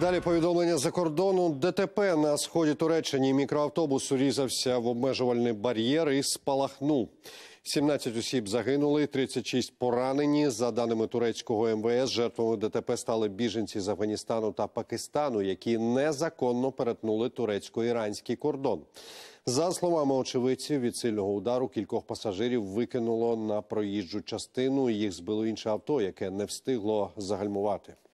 Далі повідомлення за кордону ДТП на сході Туреччині мікроавтобус урізався в обмежувальний бар'єр і спалахнув. 17 осіб загинули, 36 поранені. За даними турецького МВС, жертвами ДТП стали біженці з Афганістану та Пакистану, які незаконно перетнули турецько-іранський кордон. За словами очевидців, від сильного удару кількох пасажирів викинуло на проїжджу частину. і Їх збило інше авто, яке не встигло загальмувати.